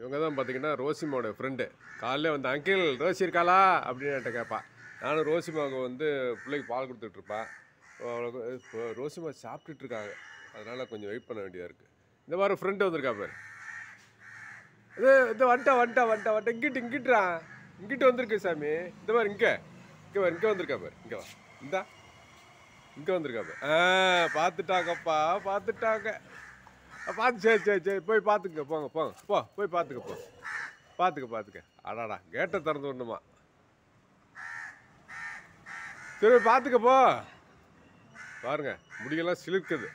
இவங்க தான் பார்த்தீங்கன்னா ரோசிமாவோடய ஃப்ரெண்டு காலையில் வந்து அங்கிள் ரோசி இருக்காளா அப்படின்னு கேட்பா நானும் ரோசிமாவுக்கு வந்து பிள்ளைக்கு பால் கொடுத்துட்ருப்பேன் இப்போ ரோசிமா சாப்பிட்டுட்ருக்காங்க அதனால் கொஞ்சம் வெயிட் பண்ண வேண்டியதாக இருக்குது இந்த மாதிரி ஃப்ரெண்டு வந்திருக்கா பேர் இது இந்த வண்டா வண்டா வண்டா வண்ட இங்கிட்டு இங்கிட்டுறா இங்கிட்டு வந்திருக்கு சாமி இந்த மாதிரி இங்கே இங்கே வர இங்கே வந்திருக்கா பேர் இங்கே வா இந்தா இங்கே வந்திருக்கா பேர் ஆ பார்த்துட்டாங்கப்பா பார்த்துட்டாங்க பார்த்து சரி சரி சரி போய் பார்த்துக்க போங்க போங்க போ போய் பார்த்துக்க போ பார்த்துக்க பார்த்துக்க அடாடா கேட்டை திறந்து விடணுமா சரி பார்த்துக்க போ பாருங்க முடியெல்லாம் சிலிர்க்குது